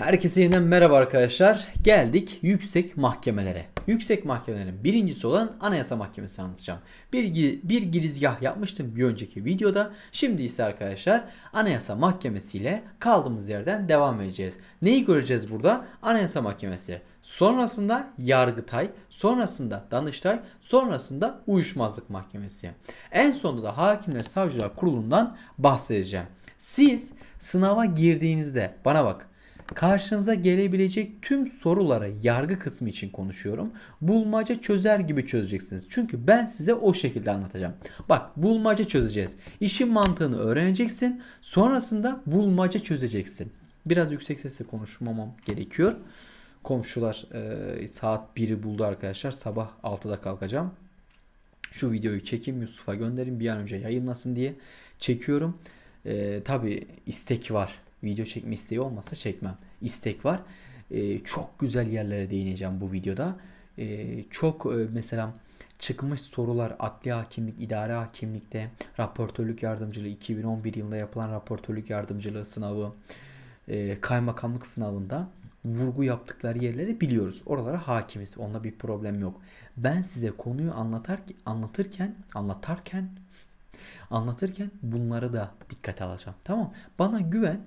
Herkese yeniden merhaba arkadaşlar. Geldik yüksek mahkemelere. Yüksek mahkemelerin birincisi olan Anayasa Mahkemesi anlatacağım. Bir, bir girizgah yapmıştım bir önceki videoda. Şimdi ise arkadaşlar Anayasa Mahkemesi ile kaldığımız yerden devam edeceğiz. Neyi göreceğiz burada? Anayasa Mahkemesi. Sonrasında Yargıtay, sonrasında Danıştay, sonrasında Uyuşmazlık Mahkemesi. En sonunda da Hakimler Savcılar Kurulu'ndan bahsedeceğim. Siz sınava girdiğinizde bana bak Karşınıza gelebilecek tüm sorulara yargı kısmı için konuşuyorum. Bulmaca çözer gibi çözeceksiniz. Çünkü ben size o şekilde anlatacağım. Bak bulmaca çözeceğiz. İşin mantığını öğreneceksin. Sonrasında bulmaca çözeceksin. Biraz yüksek sesle konuşmamam gerekiyor. Komşular e, saat 1'i buldu arkadaşlar. Sabah 6'da kalkacağım. Şu videoyu çekeyim Yusuf'a gönderin bir an önce yayınlasın diye çekiyorum. E, tabii istek var Video çekme isteği olmasa çekmem. İstek var. E, çok güzel yerlere değineceğim bu videoda. E, çok e, mesela çıkmış sorular adli hakimlik, idare hakimlikte, raportörlük yardımcılığı 2011 yılında yapılan raportörlük yardımcılığı sınavı, e, kaymakamlık sınavında vurgu yaptıkları yerleri biliyoruz. Oralara hakimiz. Onda bir problem yok. Ben size konuyu anlatar anlatırken anlatarken anlatırken bunları da dikkate alacağım. Tamam? Bana güven.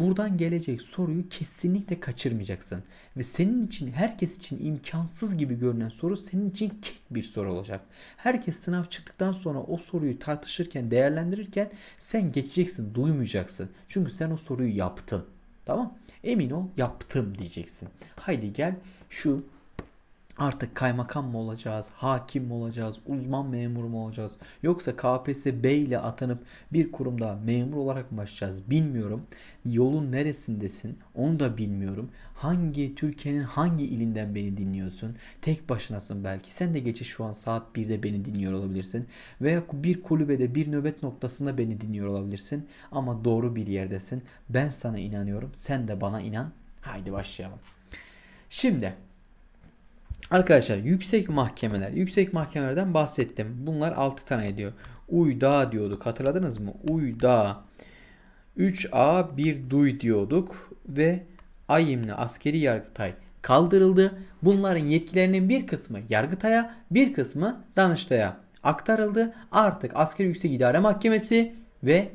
Buradan gelecek soruyu kesinlikle kaçırmayacaksın. Ve senin için herkes için imkansız gibi görünen soru senin için kek bir soru olacak. Herkes sınav çıktıktan sonra o soruyu tartışırken, değerlendirirken sen geçeceksin, duymayacaksın. Çünkü sen o soruyu yaptın. Tamam? Emin ol yaptım diyeceksin. Haydi gel şu Artık kaymakam mı olacağız, hakim mi olacağız, uzman memur mu olacağız? Yoksa KPSS B ile atanıp bir kurumda memur olarak mı başlayacağız bilmiyorum. Yolun neresindesin onu da bilmiyorum. Hangi Türkiye'nin hangi ilinden beni dinliyorsun? Tek başınasın belki. Sen de geçiş şu an saat 1'de beni dinliyor olabilirsin. Veya bir kulübede bir nöbet noktasında beni dinliyor olabilirsin. Ama doğru bir yerdesin. Ben sana inanıyorum. Sen de bana inan. Haydi başlayalım. Şimdi Arkadaşlar yüksek mahkemeler. Yüksek mahkemelerden bahsettim. Bunlar 6 tane ediyor. Uyda diyorduk. Hatırladınız mı? Uyda. 3A bir duy diyorduk ve ayimli askeri yargıtay kaldırıldı. Bunların yetkilerinin bir kısmı yargıtaya bir kısmı danıştaya aktarıldı. Artık askeri yüksek idare mahkemesi ve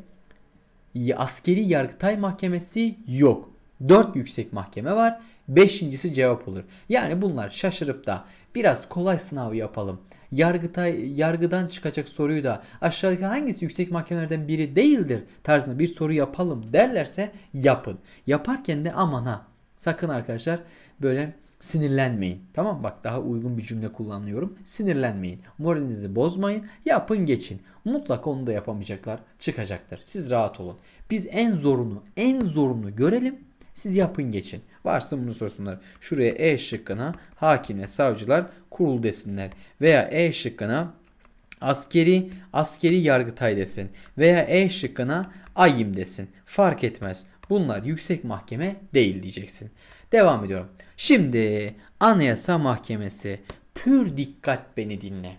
askeri yargıtay mahkemesi yok. 4 yüksek mahkeme var Beşincisi cevap olur. Yani bunlar şaşırıp da biraz kolay sınav yapalım. Yargıtay, yargıdan çıkacak soruyu da aşağıdaki hangisi yüksek mahkemelerden biri değildir tarzında bir soru yapalım derlerse yapın. Yaparken de aman ha sakın arkadaşlar böyle sinirlenmeyin. Tamam Bak daha uygun bir cümle kullanıyorum. Sinirlenmeyin. Moralinizi bozmayın. Yapın geçin. Mutlaka onu da yapamayacaklar. Çıkacaktır. Siz rahat olun. Biz en zorunu, en zorunu görelim. Siz yapın geçin. Varsa bunu sorsunlar. Şuraya E şıkkına hakimle savcılar kurul desinler. Veya E şıkkına askeri askeri yargıtay desin. Veya E şıkkına ayim desin. Fark etmez. Bunlar yüksek mahkeme değil diyeceksin. Devam ediyorum. Şimdi Anayasa Mahkemesi pür dikkat beni dinle.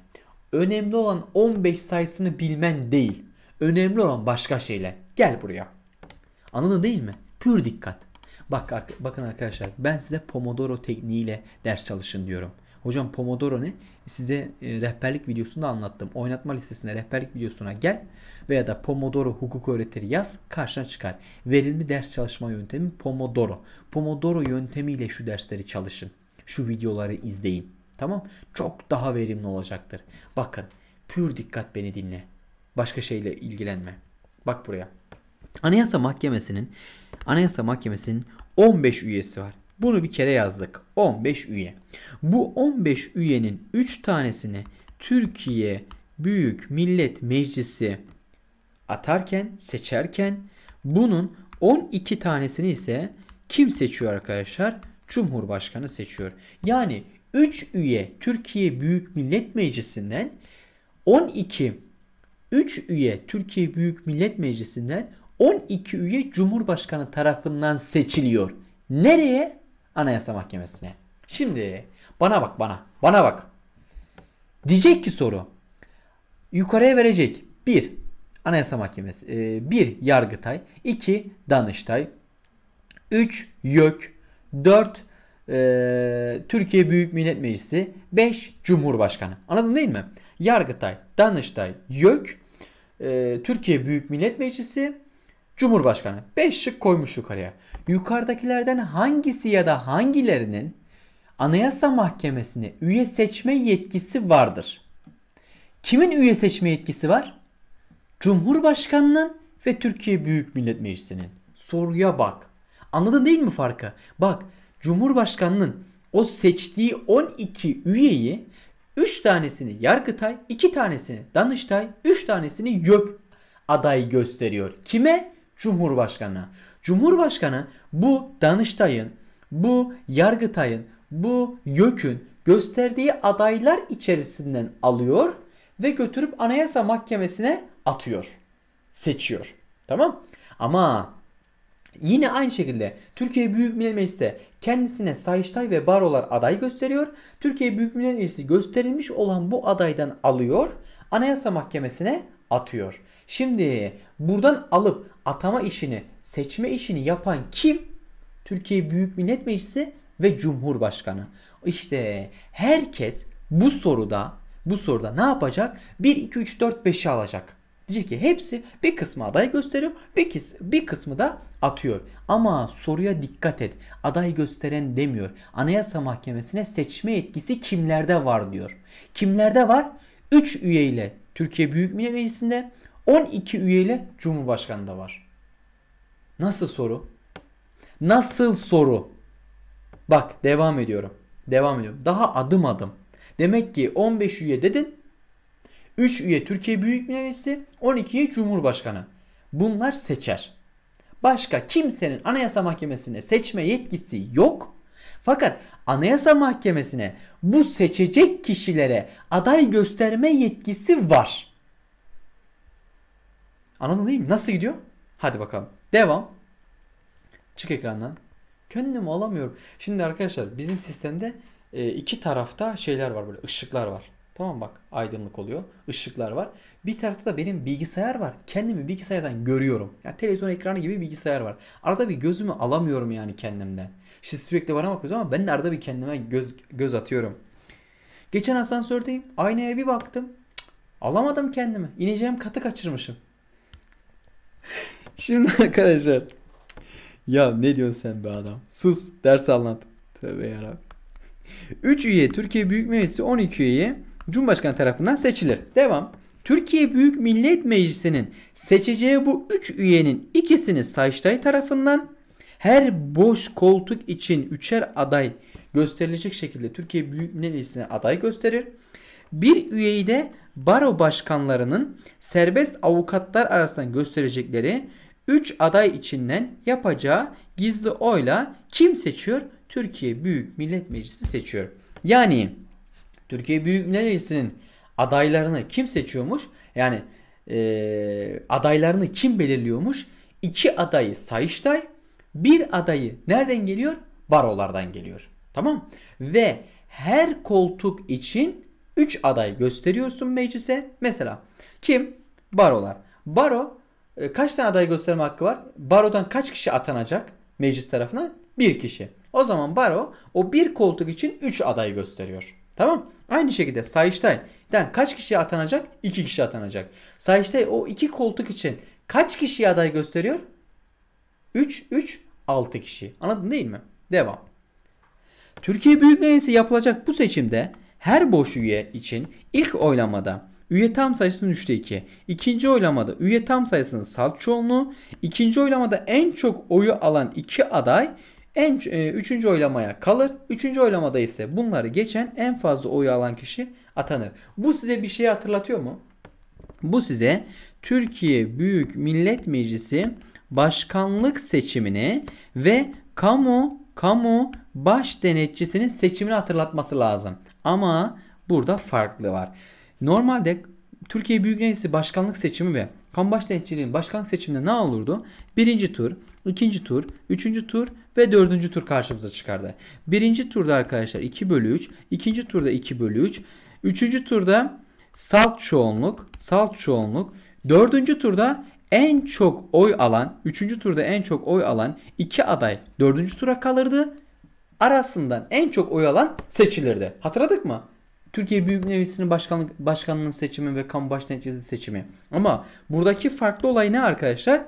Önemli olan 15 sayısını bilmen değil. Önemli olan başka şeyler. Gel buraya. Anladın değil mi? Pür dikkat. Bak bakın arkadaşlar ben size Pomodoro tekniğiyle ders çalışın diyorum. Hocam Pomodoro ne? Size e, rehberlik videosunda anlattım. Oynatma listesine rehberlik videosuna gel veya da Pomodoro hukuk öğretiri yaz karşına çıkar. Verilme ders çalışma yöntemi Pomodoro. Pomodoro yöntemiyle şu dersleri çalışın. Şu videoları izleyin. Tamam? Çok daha verimli olacaktır. Bakın pür dikkat beni dinle. Başka şeyle ilgilenme. Bak buraya. Anayasa Mahkemesi'nin Anayasa Mahkemesi'nin 15 üyesi var. Bunu bir kere yazdık. 15 üye. Bu 15 üyenin 3 tanesini Türkiye Büyük Millet Meclisi atarken, seçerken bunun 12 tanesini ise kim seçiyor arkadaşlar? Cumhurbaşkanı seçiyor. Yani 3 üye Türkiye Büyük Millet Meclisi'nden 12 3 üye Türkiye Büyük Millet Meclisi'nden 12 üye Cumhurbaşkanı tarafından seçiliyor. Nereye? Anayasa Mahkemesi'ne. Şimdi bana bak bana. Bana bak. Diyecek ki soru. Yukarıya verecek. 1. Anayasa Mahkemesi. 1. E, Yargıtay. 2. Danıştay. 3. YÖK. 4. E, Türkiye Büyük Millet Meclisi. 5. Cumhurbaşkanı. Anladın değil mi? Yargıtay, Danıştay, YÖK, e, Türkiye Büyük Millet Meclisi, Cumhurbaşkanı. 5 şık koymuş yukarıya. Yukarıdakilerden hangisi ya da hangilerinin Anayasa Mahkemesi'ne üye seçme yetkisi vardır? Kimin üye seçme yetkisi var? Cumhurbaşkanının ve Türkiye Büyük Millet Meclisi'nin. Soruya bak. Anladın değil mi farkı? Bak Cumhurbaşkanının o seçtiği 12 üyeyi 3 tanesini Yargıtay, 2 tanesini Danıştay, 3 tanesini YÖK aday gösteriyor. Kime? Cumhurbaşkanına. Cumhurbaşkanı bu Danıştay'ın, bu Yargıtay'ın, bu YÖK'ün gösterdiği adaylar içerisinden alıyor ve götürüp Anayasa Mahkemesi'ne atıyor. Seçiyor. Tamam? Ama yine aynı şekilde Türkiye Büyük Millet Meclisi kendisine Sayıştay ve Barolar aday gösteriyor. Türkiye Büyük Millet Meclisi gösterilmiş olan bu adaydan alıyor. Anayasa Mahkemesi'ne atıyor. Şimdi buradan alıp atama işini, seçme işini yapan kim? Türkiye Büyük Millet Meclisi ve Cumhurbaşkanı. İşte herkes bu soruda bu soruda ne yapacak? 1 2 3 4 5'i alacak. Diyecek ki hepsi bir kısmı aday gösteriyor, bir, kıs bir kısmı da atıyor. Ama soruya dikkat et. Aday gösteren demiyor. Anayasa Mahkemesi'ne seçme etkisi kimlerde var diyor. Kimlerde var? 3 üyeyle Türkiye Büyük Millet Meclisi'nde 12 üyeli Cumhurbaşkanı da var. Nasıl soru? Nasıl soru? Bak devam ediyorum. Devam ediyorum. Daha adım adım. Demek ki 15 üye dedin. 3 üye Türkiye Büyük Millet Meclisi, 12 üye Cumhurbaşkanı. Bunlar seçer. Başka kimsenin Anayasa Mahkemesi'ne seçme yetkisi yok. Fakat Anayasa Mahkemesi'ne bu seçecek kişilere aday gösterme yetkisi var. Anladın değil mi? Nasıl gidiyor? Hadi bakalım. Devam. Çık ekrandan. Kendimi alamıyorum. Şimdi arkadaşlar bizim sistemde e, iki tarafta şeyler var böyle ışıklar var. Tamam bak aydınlık oluyor. Işıklar var. Bir tarafta da benim bilgisayar var. Kendimi bilgisayardan görüyorum. Yani televizyon ekranı gibi bilgisayar var. Arada bir gözümü alamıyorum yani kendimden. Siz sürekli bana bakıyorsunuz ama ben de arada bir kendime göz, göz atıyorum. Geçen asansördeyim. Aynaya bir baktım. Cık, alamadım kendimi. İneceğim katı kaçırmışım. Şimdi arkadaşlar. Ya ne diyorsun sen be adam? Sus ders anlat. Tövbe yarabbim. 3 üye Türkiye Büyük Meclisi 12 üye Cumhurbaşkanı tarafından seçilir. Devam. Türkiye Büyük Millet Meclisi'nin seçeceği bu 3 üyenin ikisini Sayıştay tarafından her boş koltuk için üçer aday gösterilecek şekilde Türkiye Büyük Millet Meclisi'ne aday gösterir. Bir üyeyi de baro başkanlarının serbest avukatlar arasından gösterecekleri 3 aday içinden yapacağı gizli oyla kim seçiyor? Türkiye Büyük Millet Meclisi seçiyor. Yani Türkiye Büyük Millet Meclisi'nin adaylarını kim seçiyormuş? Yani e, adaylarını kim belirliyormuş? İki adayı Sayıştay, bir adayı nereden geliyor? Barolardan geliyor. Tamam? Ve her koltuk için 3 aday gösteriyorsun meclise. Mesela kim? Barolar. Baro e, kaç tane aday gösterme hakkı var? Barodan kaç kişi atanacak meclis tarafına? Bir kişi. O zaman baro o bir koltuk için 3 aday gösteriyor. Tamam. Aynı şekilde Sayıştay'dan kaç kişi atanacak? 2 kişi atanacak. Sayıştay o 2 koltuk için kaç kişi aday gösteriyor? 3, 3, 6 kişi. Anladın değil mi? Devam. Türkiye Büyük Meclisi yapılacak bu seçimde her boş üye için ilk oylamada üye tam sayısının 3'te 2. ikinci oylamada üye tam sayısının salt çoğunluğu. ikinci oylamada en çok oyu alan 2 aday en e, üçüncü oylamaya kalır. Üçüncü oylamada ise bunları geçen en fazla oy alan kişi atanır. Bu size bir şey hatırlatıyor mu? Bu size Türkiye Büyük Millet Meclisi başkanlık seçimini ve kamu kamu baş denetçisinin seçimini hatırlatması lazım. Ama burada farklı var. Normalde Türkiye Büyük Meclisi başkanlık seçimi ve Kambaş Denetçiliği'nin başkanlık seçiminde ne olurdu? Birinci tur, ikinci tur, üçüncü tur ve dördüncü tur karşımıza çıkardı. Birinci turda arkadaşlar 2 bölü 3, ikinci turda 2 bölü 3, üçüncü turda salt çoğunluk, salt çoğunluk, dördüncü turda en çok oy alan, Üçüncü turda en çok oy alan iki aday Dördüncü tura kalırdı. Arasından en çok oy alan seçilirdi. Hatırladık mı? Türkiye Büyük Millet Meclisi'nin başkanlık, başkanlığının seçimi ve kamu baş seçimi. Ama buradaki farklı olay ne arkadaşlar?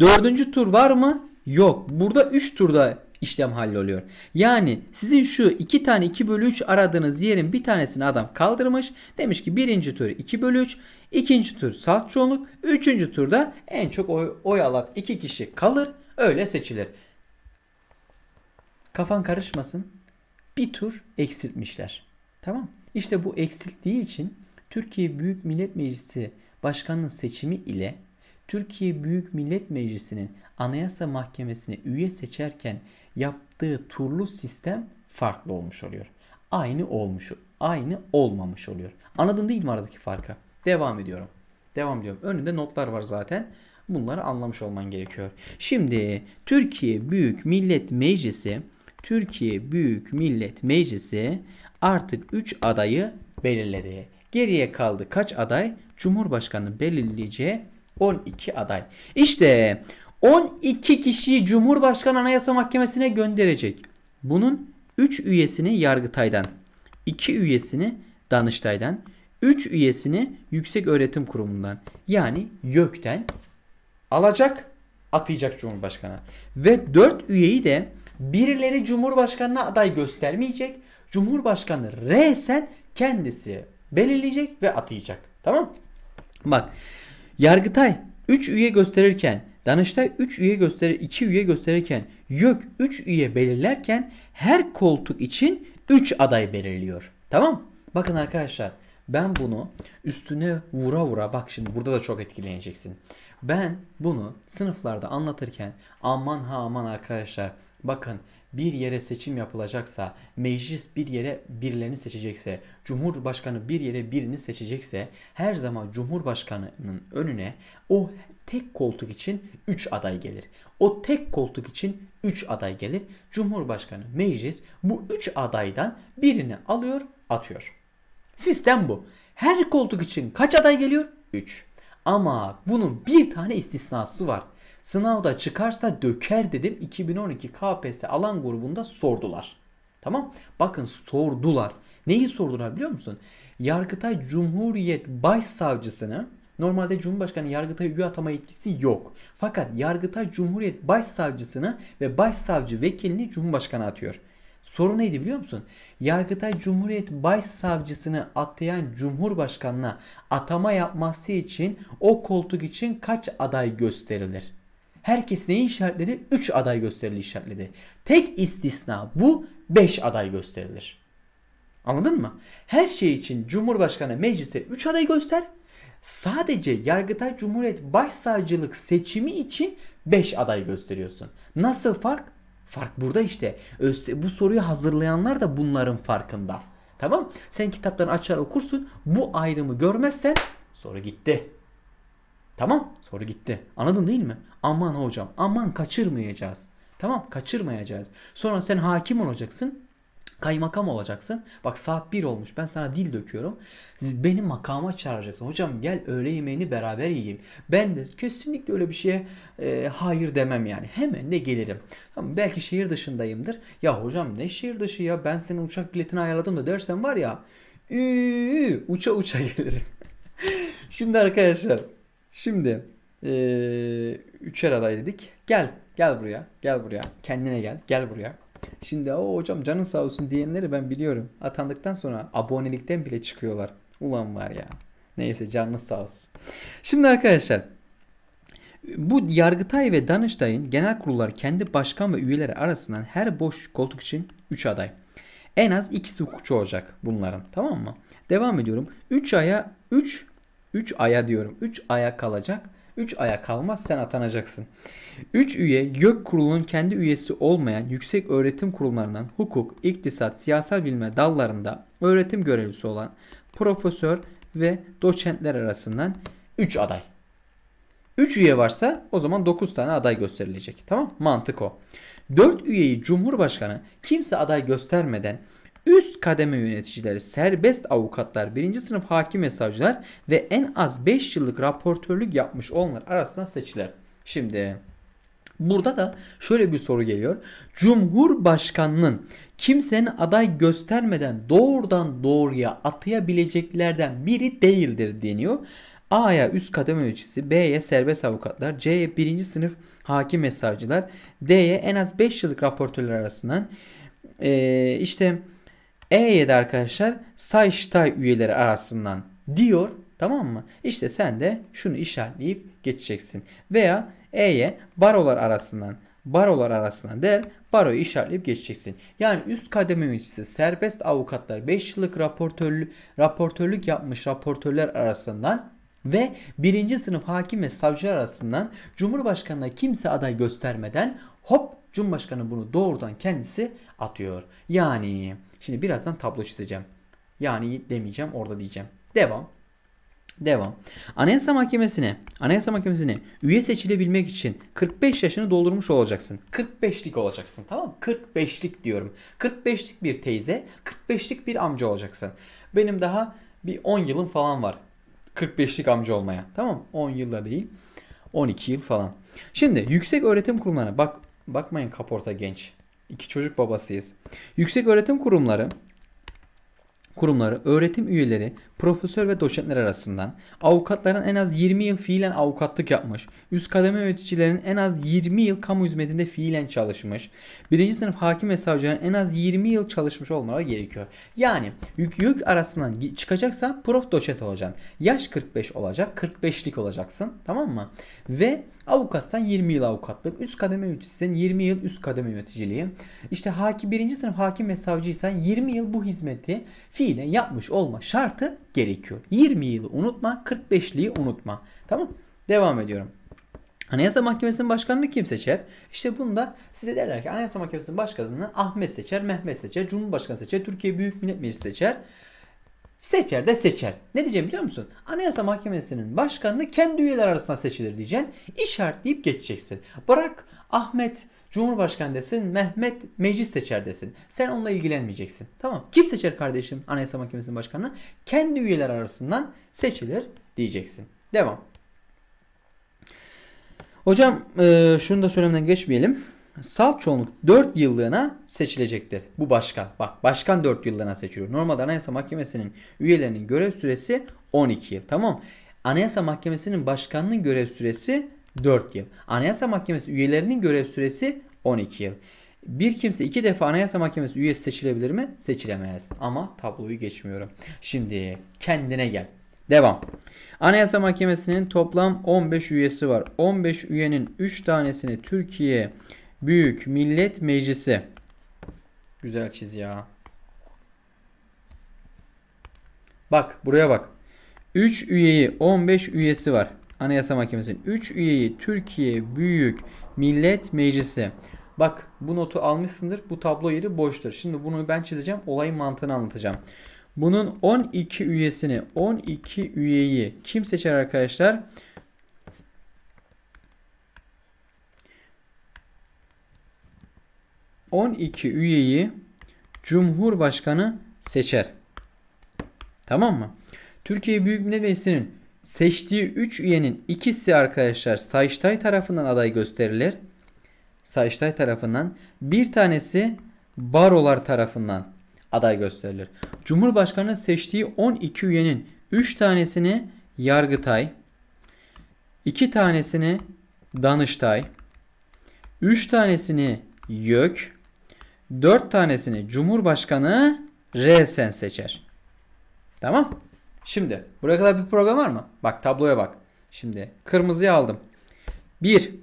Dördüncü tur var mı? Yok. Burada 3 turda işlem halloluyor. Yani sizin şu 2 tane 2 bölü 3 aradığınız yerin bir tanesini adam kaldırmış. Demiş ki birinci tur 2 bölü 3, ikinci tur salt çoğunluk, üçüncü turda en çok oy, oy alan 2 kişi kalır öyle seçilir. Kafan karışmasın. Bir tur eksiltmişler. Tamam. İşte bu eksilttiği için Türkiye Büyük Millet Meclisi Başkanı'nın seçimi ile Türkiye Büyük Millet Meclisi'nin Anayasa Mahkemesi'ne üye seçerken yaptığı turlu sistem farklı olmuş oluyor. Aynı olmuş, aynı olmamış oluyor. Anladın değil mi aradaki farkı? Devam ediyorum. Devam ediyorum. Önünde notlar var zaten. Bunları anlamış olman gerekiyor. Şimdi Türkiye Büyük Millet Meclisi Türkiye Büyük Millet Meclisi artık 3 adayı belirledi. Geriye kaldı kaç aday? Cumhurbaşkanı belirleyeceği 12 aday. İşte 12 kişiyi Cumhurbaşkanı Anayasa Mahkemesi'ne gönderecek. Bunun 3 üyesini Yargıtay'dan, 2 üyesini Danıştay'dan, 3 üyesini Yüksek Öğretim Kurumu'ndan yani YÖK'ten alacak, atayacak Cumhurbaşkanı. Ve 4 üyeyi de birileri Cumhurbaşkanına aday göstermeyecek. Cumhurbaşkanı resen kendisi belirleyecek ve atayacak. Tamam Bak Yargıtay 3 üye gösterirken Danıştay 3 üye gösterir 2 üye gösterirken YÖK 3 üye belirlerken her koltuk için 3 aday belirliyor. Tamam Bakın arkadaşlar ben bunu üstüne vura vura bak şimdi burada da çok etkileneceksin. Ben bunu sınıflarda anlatırken aman ha aman arkadaşlar Bakın bir yere seçim yapılacaksa, meclis bir yere birilerini seçecekse, cumhurbaşkanı bir yere birini seçecekse her zaman cumhurbaşkanının önüne o tek koltuk için 3 aday gelir. O tek koltuk için 3 aday gelir. Cumhurbaşkanı, meclis bu 3 adaydan birini alıyor, atıyor. Sistem bu. Her koltuk için kaç aday geliyor? 3. Ama bunun bir tane istisnası var. Sınavda çıkarsa döker dedim. 2012 KPSS alan grubunda sordular. Tamam? Bakın sordular. Neyi sordular biliyor musun? Yargıtay Cumhuriyet Başsavcısını Normalde Cumhurbaşkanı Yargıtay üye atama yetkisi yok. Fakat Yargıtay Cumhuriyet Başsavcısını ve Başsavcı vekilini Cumhurbaşkanı atıyor. Soru neydi biliyor musun? Yargıtay Cumhuriyet Başsavcısını atayan Cumhurbaşkanına atama yapması için o koltuk için kaç aday gösterilir? herkes neyi işaretledi? 3 aday gösterili işaretledi. Tek istisna bu 5 aday gösterilir. Anladın mı? Her şey için Cumhurbaşkanı meclise 3 aday göster. Sadece Yargıtay Cumhuriyet Başsavcılık seçimi için 5 aday gösteriyorsun. Nasıl fark? Fark burada işte. Bu soruyu hazırlayanlar da bunların farkında. Tamam? Sen kitaptan açar okursun. Bu ayrımı görmezsen soru gitti. Tamam soru gitti. Anladın değil mi? Aman hocam aman kaçırmayacağız. Tamam kaçırmayacağız. Sonra sen hakim olacaksın. Kaymakam olacaksın. Bak saat 1 olmuş. Ben sana dil döküyorum. Beni makama çağıracaksın. Hocam gel öğle yemeğini beraber yiyeyim. Ben de kesinlikle öyle bir şeye e, hayır demem yani. Hemen de gelirim. Tamam, belki şehir dışındayımdır. Ya hocam ne şehir dışı ya? Ben senin uçak biletini ayarladım da dersen var ya. Üü, uça uça gelirim. Şimdi arkadaşlar Şimdi ee, üçer aday dedik. Gel. Gel buraya. Gel buraya. Kendine gel. Gel buraya. Şimdi o hocam canın sağ olsun diyenleri ben biliyorum. Atandıktan sonra abonelikten bile çıkıyorlar. Ulan var ya. Neyse canınız sağ olsun. Şimdi arkadaşlar bu Yargıtay ve Danıştay'ın genel kurulları kendi başkan ve üyeleri arasından her boş koltuk için 3 aday. En az ikisi hukukçu olacak bunların. Tamam mı? Devam ediyorum. 3 aya 3 3 aya diyorum. 3 aya kalacak. 3 aya kalmaz sen atanacaksın. 3 üye YÖK kurulunun kendi üyesi olmayan yüksek öğretim kurumlarından hukuk, iktisat, siyasal bilme dallarında öğretim görevlisi olan profesör ve doçentler arasından 3 aday. 3 üye varsa o zaman 9 tane aday gösterilecek. Tamam mantık o. 4 üyeyi Cumhurbaşkanı kimse aday göstermeden üst kademe yöneticileri, serbest avukatlar, birinci sınıf hakim ve savcılar ve en az 5 yıllık raportörlük yapmış olanlar arasından seçilir. Şimdi Burada da şöyle bir soru geliyor. Cumhurbaşkanının kimsenin aday göstermeden doğrudan doğruya atayabileceklerden biri değildir deniyor. A'ya üst kademe ölçüsü, B'ye serbest avukatlar, C'ye birinci sınıf hakim ve savcılar, D'ye en az 5 yıllık raportörler arasından ee, işte e7 arkadaşlar Sayıştay üyeleri arasından diyor tamam mı? İşte sen de şunu işaretleyip geçeceksin. Veya E'ye barolar arasından barolar arasından der baroyu işaretleyip geçeceksin. Yani üst kademe yöneticisi serbest avukatlar 5 yıllık raportörlü, raportörlük yapmış raportörler arasından ve birinci sınıf hakim ve savcılar arasından Cumhurbaşkanı'na kimse aday göstermeden hop Cumhurbaşkanı bunu doğrudan kendisi atıyor. Yani şimdi birazdan tablo çizeceğim. Yani demeyeceğim orada diyeceğim. Devam. Devam. Anayasa Mahkemesi'ne Anayasa Mahkemesi'ne üye seçilebilmek için 45 yaşını doldurmuş olacaksın. 45'lik olacaksın tamam mı? 45'lik diyorum. 45'lik bir teyze, 45'lik bir amca olacaksın. Benim daha bir 10 yılım falan var. 45'lik amca olmaya. Tamam 10 yılda değil. 12 yıl falan. Şimdi yüksek öğretim kurumlarına bak Bakmayın kaporta genç. İki çocuk babasıyız. Yüksek öğretim kurumları kurumları öğretim üyeleri profesör ve doçentler arasından, avukatların en az 20 yıl fiilen avukatlık yapmış, üst kademe yöneticilerin en az 20 yıl kamu hizmetinde fiilen çalışmış, birinci sınıf hakim ve savcıların en az 20 yıl çalışmış olmaları gerekiyor. Yani yük yük arasından çıkacaksa prof doçent olacaksın. Yaş 45 olacak, 45'lik olacaksın tamam mı? Ve avukatsan 20 yıl avukatlık, üst kademe yöneticisin 20 yıl üst kademe yöneticiliği. İşte hakim birinci sınıf hakim ve savcıysan 20 yıl bu hizmeti fiilen yapmış olma şartı gerekiyor. 20 yılı unutma, 45'liği unutma. Tamam? Devam ediyorum. Anayasa Mahkemesi'nin başkanını kim seçer? İşte bunu da size derler ki Anayasa Mahkemesi'nin başkanını Ahmet seçer, Mehmet seçer, Cumhurbaşkanı seçer, Türkiye Büyük Millet Meclisi seçer. Seçer de seçer. Ne diyeceğim biliyor musun? Anayasa Mahkemesi'nin başkanını kendi üyeler arasından seçilir diyeceksin. İşaretleyip geçeceksin. Bırak Ahmet Cumhurbaşkanı desin, Mehmet meclis seçer desin. Sen onunla ilgilenmeyeceksin. Tamam. Kim seçer kardeşim Anayasa Mahkemesi'nin başkanını? Kendi üyeler arasından seçilir diyeceksin. Devam. Hocam e, şunu da söylemeden geçmeyelim. Salt çoğunluk 4 yıllığına seçilecektir. Bu başkan. Bak başkan 4 yıllığına seçiliyor. Normalde Anayasa Mahkemesi'nin üyelerinin görev süresi 12 yıl. Tamam. Anayasa Mahkemesi'nin başkanının görev süresi 4 yıl. Anayasa Mahkemesi üyelerinin görev süresi 12 yıl. Bir kimse iki defa Anayasa Mahkemesi üyesi seçilebilir mi? Seçilemez. Ama tabloyu geçmiyorum. Şimdi kendine gel. Devam. Anayasa Mahkemesi'nin toplam 15 üyesi var. 15 üyenin 3 tanesini Türkiye Büyük Millet Meclisi. Güzel çiz ya. Bak buraya bak. 3 üyeyi 15 üyesi var. Anayasa Mahkemesi'nin 3 üyeyi Türkiye Büyük Millet Meclisi. Bak bu notu almışsındır. Bu tablo yeri boştur. Şimdi bunu ben çizeceğim. Olayın mantığını anlatacağım. Bunun 12 üyesini 12 üyeyi kim seçer arkadaşlar? iki üyeyi Cumhurbaşkanı seçer. Tamam mı? Türkiye Büyük Millet Meclisi'nin Seçtiği 3 üyenin ikisi arkadaşlar Sayıştay tarafından aday gösterilir. Sayıştay tarafından. Bir tanesi barolar tarafından aday gösterilir. Cumhurbaşkanı seçtiği 12 üyenin 3 tanesini Yargıtay, 2 tanesini Danıştay, 3 tanesini YÖK, 4 tanesini Cumhurbaşkanı resen seçer. Tamam? Şimdi buraya kadar bir program var mı? Bak tabloya bak. Şimdi kırmızıyı aldım. 1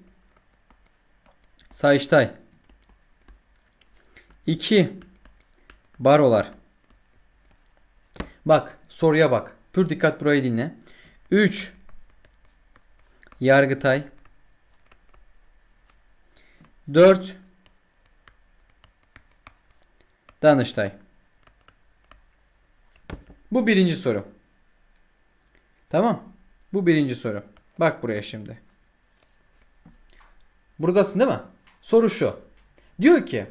Sayıştay 2 Barolar Bak soruya bak. Pür dikkat burayı dinle. 3 Yargıtay 4 Danıştay Bu birinci soru. Tamam. Bu birinci soru. Bak buraya şimdi. Buradasın değil mi? Soru şu. Diyor ki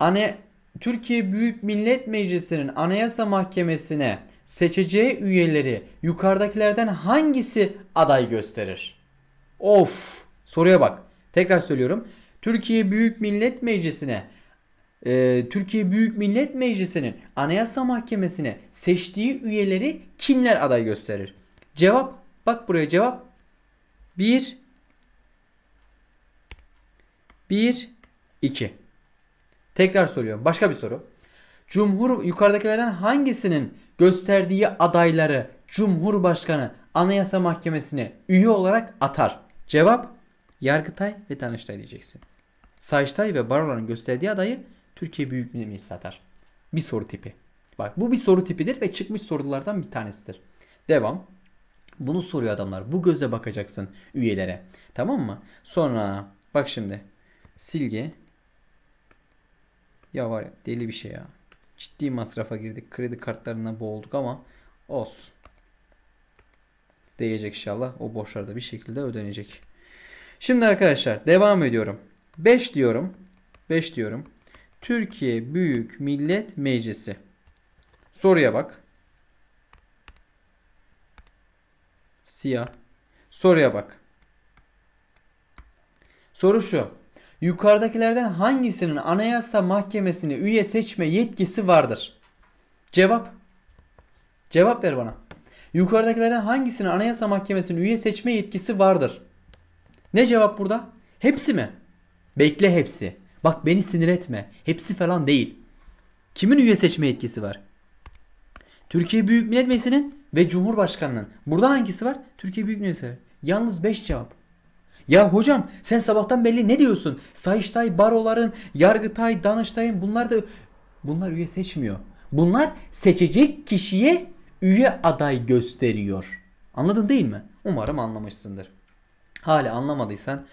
Ane Türkiye Büyük Millet Meclisi'nin Anayasa Mahkemesi'ne seçeceği üyeleri yukarıdakilerden hangisi aday gösterir? Of! Soruya bak. Tekrar söylüyorum. Türkiye Büyük Millet Meclisi'ne e, Türkiye Büyük Millet Meclisi'nin Anayasa Mahkemesi'ne seçtiği üyeleri kimler aday gösterir? Cevap bak buraya cevap 1 1 2 Tekrar soruyorum. Başka bir soru. Cumhur yukarıdakilerden hangisinin gösterdiği adayları Cumhurbaşkanı Anayasa Mahkemesi'ne üye olarak atar? Cevap Yargıtay ve Danıştay diyeceksin. Sayıştay ve baroların gösterdiği adayı Türkiye Büyük Millet Meclisi atar. Bir soru tipi. Bak bu bir soru tipidir ve çıkmış sorulardan bir tanesidir. Devam. Bunu soruyor adamlar. Bu göze bakacaksın üyelere. Tamam mı? Sonra bak şimdi. Silgi. Ya var ya deli bir şey ya. Ciddi masrafa girdik. Kredi kartlarına boğulduk ama olsun. Değecek inşallah. O borçlar da bir şekilde ödenecek. Şimdi arkadaşlar devam ediyorum. 5 diyorum. 5 diyorum. Türkiye Büyük Millet Meclisi. Soruya bak. Siyah. Soruya bak. Soru şu. Yukarıdakilerden hangisinin Anayasa Mahkemesi'ne üye seçme yetkisi vardır? Cevap. Cevap ver bana. Yukarıdakilerden hangisinin Anayasa Mahkemesi'nin üye seçme yetkisi vardır? Ne cevap burada? Hepsi mi? Bekle hepsi. Bak beni sinir etme. Hepsi falan değil. Kimin üye seçme yetkisi var? Türkiye Büyük Millet Meclisi'nin ve Cumhurbaşkanı'nın. Burada hangisi var? Türkiye Büyük Millet Meclisi. Yalnız 5 cevap. Ya hocam sen sabahtan belli ne diyorsun? Sayıştay, baroların, Yargıtay, Danıştay'ın bunlar da bunlar üye seçmiyor. Bunlar seçecek kişiye üye aday gösteriyor. Anladın değil mi? Umarım anlamışsındır. Hala anlamadıysan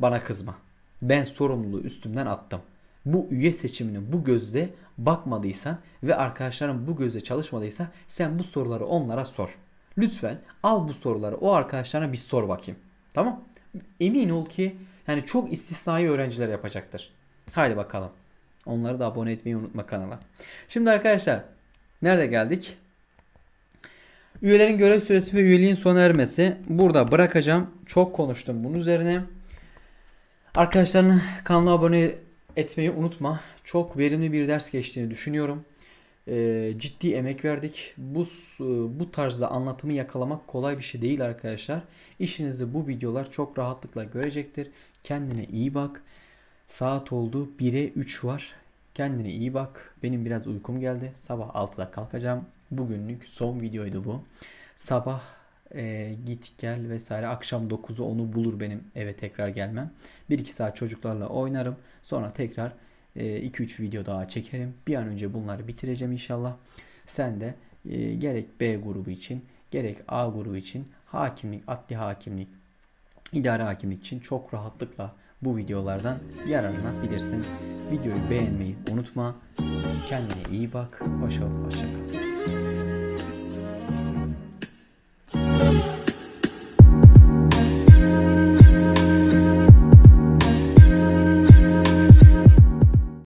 bana kızma ben sorumluluğu üstümden attım. Bu üye seçiminin bu gözle bakmadıysan ve arkadaşların bu gözle çalışmadıysa sen bu soruları onlara sor. Lütfen al bu soruları o arkadaşlarına bir sor bakayım. Tamam? Emin ol ki yani çok istisnai öğrenciler yapacaktır. Haydi bakalım. Onları da abone etmeyi unutma kanala. Şimdi arkadaşlar nerede geldik? Üyelerin görev süresi ve üyeliğin sona ermesi. Burada bırakacağım. Çok konuştum bunun üzerine. Arkadaşlar kanala abone etmeyi unutma. Çok verimli bir ders geçtiğini düşünüyorum. Ee, ciddi emek verdik. Bu bu tarzda anlatımı yakalamak kolay bir şey değil arkadaşlar. İşinizi bu videolar çok rahatlıkla görecektir. Kendine iyi bak. Saat oldu 1'e 3 var. Kendine iyi bak. Benim biraz uykum geldi. Sabah 6'da kalkacağım. Bugünlük son videoydu bu. Sabah e, git gel vesaire. Akşam 9'u onu bulur benim eve tekrar gelmem. 1-2 saat çocuklarla oynarım. Sonra tekrar 2-3 e, video daha çekerim. Bir an önce bunları bitireceğim inşallah. Sen de e, gerek B grubu için gerek A grubu için hakimlik, adli hakimlik, idare hakimlik için çok rahatlıkla bu videolardan yararlanabilirsin. Videoyu beğenmeyi unutma. Kendine iyi bak. Hoşça kal. Hoşça kal.